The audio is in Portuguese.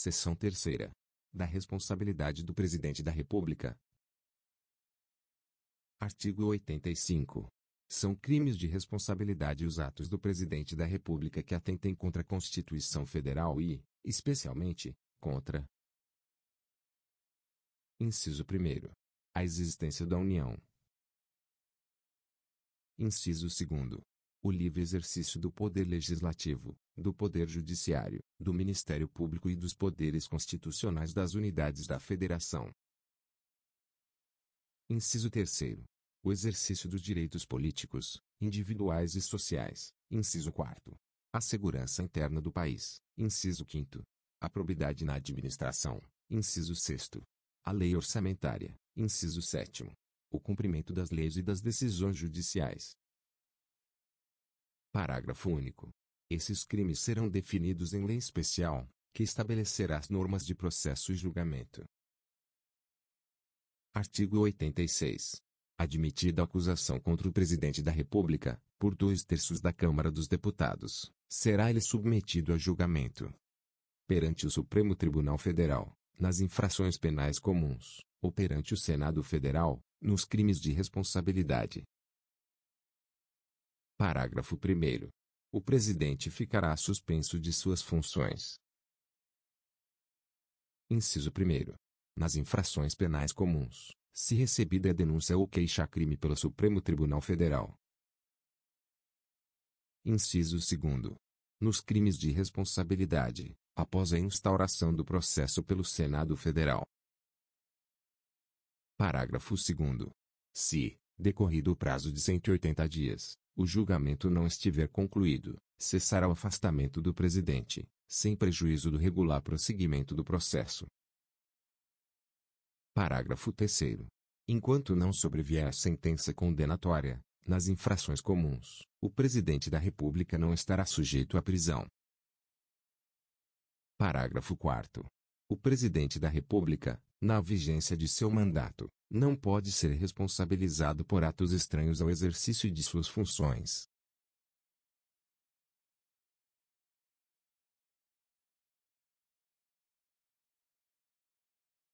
Seção terceira. Da responsabilidade do Presidente da República. Artigo 85. São crimes de responsabilidade os atos do Presidente da República que atentem contra a Constituição Federal e, especialmente, contra. Inciso 1. A existência da União. Inciso 2 o livre exercício do poder legislativo, do poder judiciário, do Ministério Público e dos poderes constitucionais das unidades da Federação. Inciso 3 o exercício dos direitos políticos, individuais e sociais. Inciso 4. A segurança interna do país. Inciso 5. A probidade na administração. Inciso 6. A lei orçamentária. Inciso 7. O cumprimento das leis e das decisões judiciais. Parágrafo único. Esses crimes serão definidos em lei especial, que estabelecerá as normas de processo e julgamento. Artigo 86. Admitida acusação contra o Presidente da República, por dois terços da Câmara dos Deputados, será ele submetido a julgamento. Perante o Supremo Tribunal Federal, nas infrações penais comuns, ou perante o Senado Federal, nos crimes de responsabilidade Parágrafo 1. O presidente ficará suspenso de suas funções. Inciso 1. Nas infrações penais comuns, se recebida a denúncia ou queixa-crime pelo Supremo Tribunal Federal. Inciso 2. Nos crimes de responsabilidade, após a instauração do processo pelo Senado Federal. Parágrafo 2. Se, decorrido o prazo de 180 dias, o julgamento não estiver concluído, cessará o afastamento do presidente, sem prejuízo do regular prosseguimento do processo. Parágrafo 3. Enquanto não sobrevier a sentença condenatória, nas infrações comuns, o presidente da República não estará sujeito à prisão. Parágrafo 4. O presidente da República, na vigência de seu mandato, não pode ser responsabilizado por atos estranhos ao exercício de suas funções.